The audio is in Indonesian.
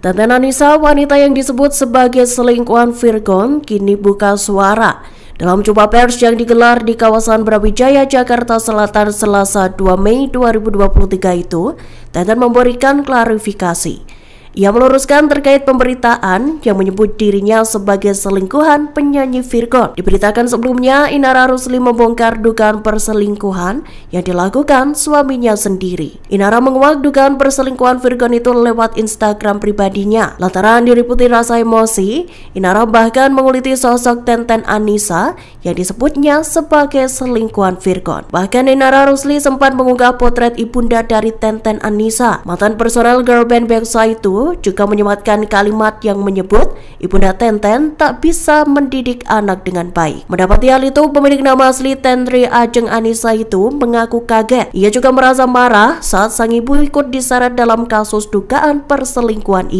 Tante Anissa, wanita yang disebut sebagai selingkuhan Virgon, kini buka suara. Dalam jumpa pers yang digelar di kawasan Brawijaya, Jakarta Selatan Selasa 2 Mei 2023 itu, tante memberikan klarifikasi. Ia meluruskan terkait pemberitaan yang menyebut dirinya sebagai selingkuhan penyanyi Virgon. Diberitakan sebelumnya, Inara Rusli membongkar dugaan perselingkuhan yang dilakukan suaminya sendiri. Inara menguak dugaan perselingkuhan Virgon itu lewat Instagram pribadinya. Lantaran diriputi rasa emosi, Inara bahkan menguliti sosok Tenten Anissa yang disebutnya sebagai selingkuhan Virgon. Bahkan Inara Rusli sempat mengunggah potret ibunda dari Tenten Anissa. Mantan personel girl band Beksa itu juga menyematkan kalimat yang menyebut Ibunda Tenten tak bisa mendidik anak dengan baik. Mendapati hal itu, pemilik nama asli Tentri Ajeng Anissa itu mengaku kaget. Ia juga merasa marah saat sang ibu ikut diseret dalam kasus dugaan perselingkuhan ini.